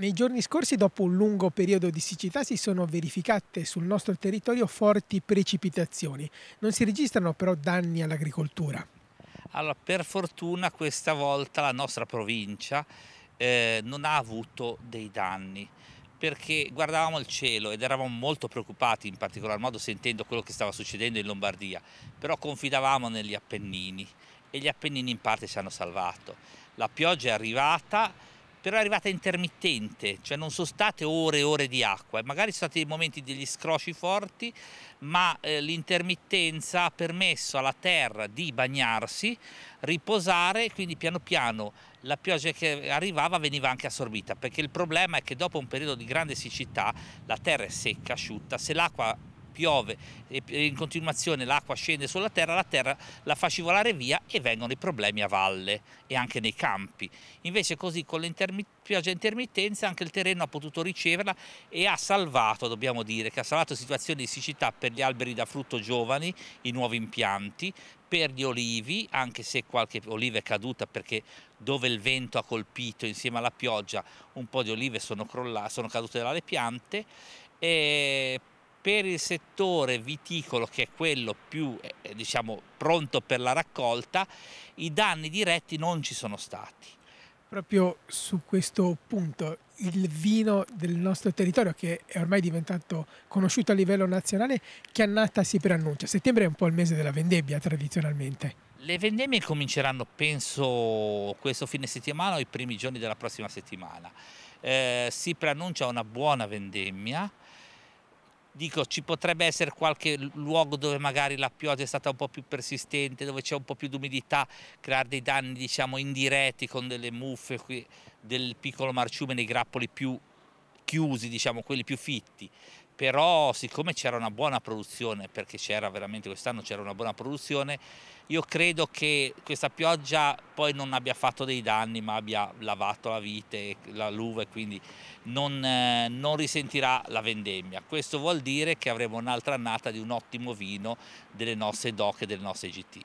Nei giorni scorsi, dopo un lungo periodo di siccità, si sono verificate sul nostro territorio forti precipitazioni. Non si registrano però danni all'agricoltura. Allora, per fortuna questa volta la nostra provincia eh, non ha avuto dei danni perché guardavamo il cielo ed eravamo molto preoccupati, in particolar modo sentendo quello che stava succedendo in Lombardia, però confidavamo negli Appennini e gli Appennini in parte ci hanno salvato. La pioggia è arrivata, però è arrivata intermittente, cioè non sono state ore e ore di acqua, magari sono stati dei momenti degli scrosci forti, ma eh, l'intermittenza ha permesso alla terra di bagnarsi, riposare, quindi piano piano la pioggia che arrivava veniva anche assorbita, perché il problema è che dopo un periodo di grande siccità la terra è secca, asciutta, se l'acqua piove e in continuazione l'acqua scende sulla terra, la terra la fa scivolare via e vengono i problemi a valle e anche nei campi. Invece così con l'intermittenza pioggia intermittenza anche il terreno ha potuto riceverla e ha salvato, dobbiamo dire, che ha salvato situazioni di siccità per gli alberi da frutto giovani, i nuovi impianti, per gli olivi, anche se qualche oliva è caduta perché dove il vento ha colpito insieme alla pioggia un po' di olive sono, crollate, sono cadute dalle piante, e per il settore viticolo, che è quello più eh, eh, diciamo, pronto per la raccolta, i danni diretti non ci sono stati. Proprio su questo punto, il vino del nostro territorio, che è ormai diventato conosciuto a livello nazionale, che annata si preannuncia? Settembre è un po' il mese della vendebbia tradizionalmente. Le vendemmie cominceranno, penso, questo fine settimana o i primi giorni della prossima settimana. Eh, si preannuncia una buona vendemmia dico ci potrebbe essere qualche luogo dove magari la pioggia è stata un po' più persistente, dove c'è un po' più di umidità, creare dei danni diciamo indiretti con delle muffe qui, del piccolo marciume nei grappoli più chiusi, diciamo quelli più fitti, però siccome c'era una buona produzione, perché c'era veramente quest'anno c'era una buona produzione, io credo che questa pioggia poi non abbia fatto dei danni, ma abbia lavato la vite, la luva e quindi non, eh, non risentirà la vendemmia. Questo vuol dire che avremo un'altra annata di un ottimo vino delle nostre DOC e delle nostre GT.